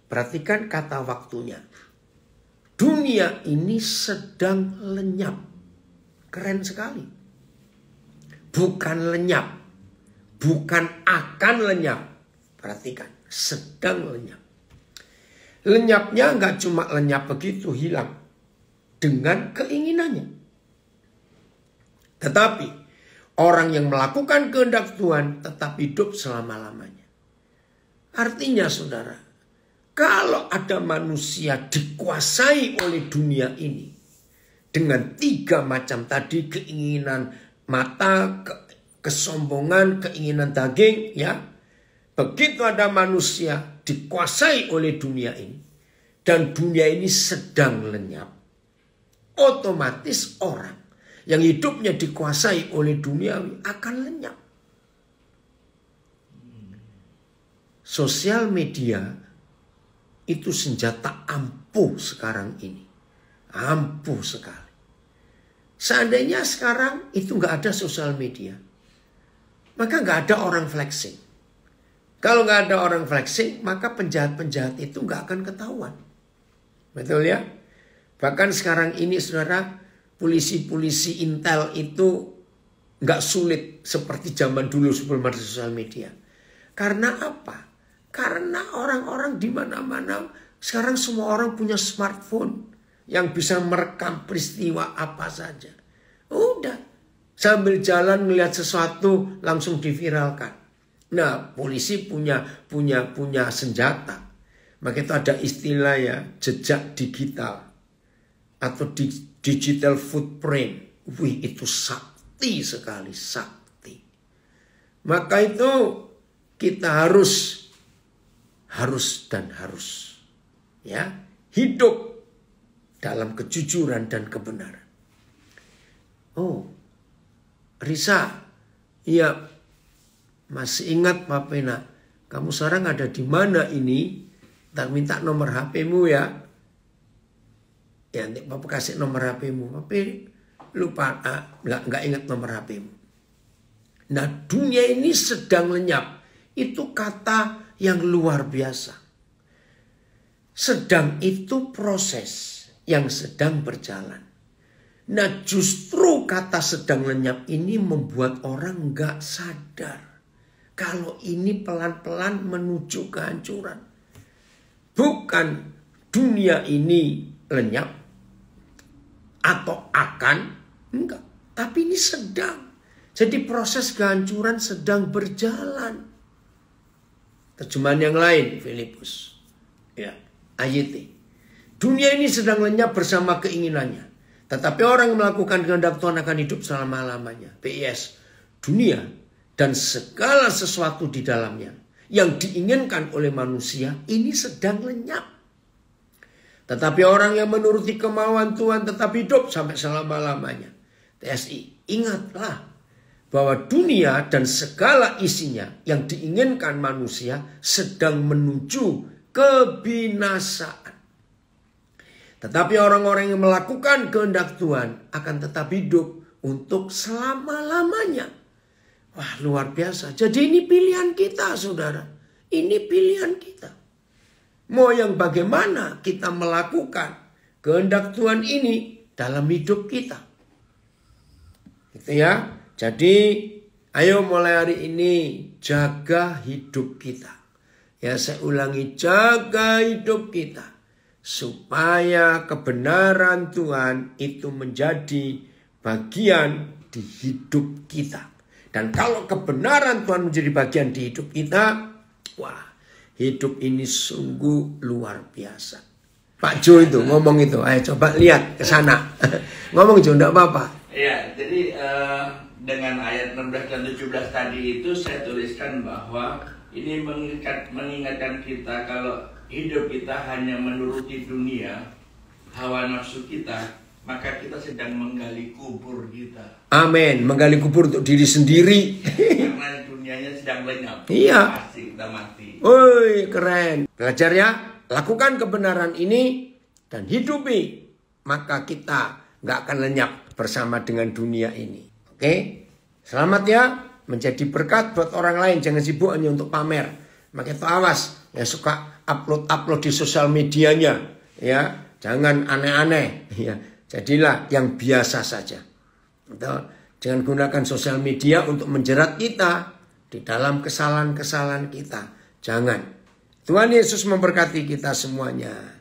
perhatikan kata waktunya. Dunia ini sedang lenyap. Keren sekali. Bukan lenyap. Bukan akan lenyap. Perhatikan, sedang lenyap. Lenyapnya nggak cuma lenyap begitu hilang dengan keinginannya. Tetapi orang yang melakukan kehendak Tuhan tetap hidup selama-lamanya. Artinya saudara, kalau ada manusia dikuasai oleh dunia ini dengan tiga macam tadi keinginan mata, ke, kesombongan, keinginan daging ya. Begitu ada manusia dikuasai oleh dunia ini dan dunia ini sedang lenyap otomatis orang yang hidupnya dikuasai oleh duniawi akan lenyap. Sosial media itu senjata ampuh sekarang ini. Ampuh sekali. Seandainya sekarang itu nggak ada sosial media, maka nggak ada orang flexing. Kalau nggak ada orang flexing, maka penjahat-penjahat itu nggak akan ketahuan. Betul ya? Bahkan sekarang ini saudara, polisi-polisi intel itu nggak sulit seperti zaman dulu sebelum ada sosial media. Karena apa? Karena orang-orang di mana-mana sekarang semua orang punya smartphone yang bisa merekam peristiwa apa saja. Udah, sambil jalan melihat sesuatu langsung diviralkan. Nah, polisi punya punya punya senjata. Maka itu ada istilah ya jejak digital atau digital footprint. Wih, itu sakti sekali, sakti. Maka itu kita harus harus dan harus ya hidup dalam kejujuran dan kebenaran. Oh, Risa, iya masih ingat Pak Pena, kamu sekarang ada di mana ini? Tak minta nomor HP-mu ya ya nanti papa kasih nomor HPmu tapi lupa gak, ah, nggak ingat nomor HPmu nah dunia ini sedang lenyap itu kata yang luar biasa sedang itu proses yang sedang berjalan nah justru kata sedang lenyap ini membuat orang gak sadar kalau ini pelan-pelan menuju kehancuran bukan dunia ini lenyap atau akan. Enggak. Tapi ini sedang. Jadi proses kehancuran sedang berjalan. Terjemahan yang lain Filipus. Ya, ayat Dunia ini sedang lenyap bersama keinginannya. Tetapi orang yang melakukan kehendak Tuhan akan hidup selama-lamanya. PIS. Dunia dan segala sesuatu di dalamnya yang diinginkan oleh manusia ini sedang lenyap. Tetapi orang yang menuruti kemauan Tuhan tetap hidup sampai selama-lamanya. TSI, ingatlah bahwa dunia dan segala isinya yang diinginkan manusia sedang menuju kebinasaan. Tetapi orang-orang yang melakukan kehendak Tuhan akan tetap hidup untuk selama-lamanya. Wah luar biasa. Jadi ini pilihan kita saudara. Ini pilihan kita mau yang bagaimana kita melakukan kehendak Tuhan ini dalam hidup kita. Gitu ya. Jadi ayo mulai hari ini jaga hidup kita. Ya saya ulangi jaga hidup kita. Supaya kebenaran Tuhan itu menjadi bagian di hidup kita. Dan kalau kebenaran Tuhan menjadi bagian di hidup kita, wah hidup ini sungguh luar biasa. Pak Jo itu ngomong itu, ayo eh, coba lihat ke sana. ngomong Jo, enggak apa-apa. Iya, jadi uh, dengan ayat 16 dan 17 tadi itu saya tuliskan bahwa ini mengingat, mengingatkan kita kalau hidup kita hanya menuruti dunia, hawa nafsu kita, maka kita sedang menggali kubur kita. Amin, menggali kubur untuk diri sendiri. Karena dunianya sedang lenyap. Iya. Pasti kita mati. Woi, keren. Belajar ya, lakukan kebenaran ini dan hidupi. Maka kita nggak akan lenyap bersama dengan dunia ini. Oke, selamat ya. Menjadi berkat buat orang lain. Jangan sibuk hanya untuk pamer. Makanya itu awas yang suka upload-upload di sosial medianya. Ya, jangan aneh-aneh. Ya, jadilah yang biasa saja. Betul. Jangan gunakan sosial media untuk menjerat kita di dalam kesalahan-kesalahan kita. Jangan. Tuhan Yesus memberkati kita semuanya.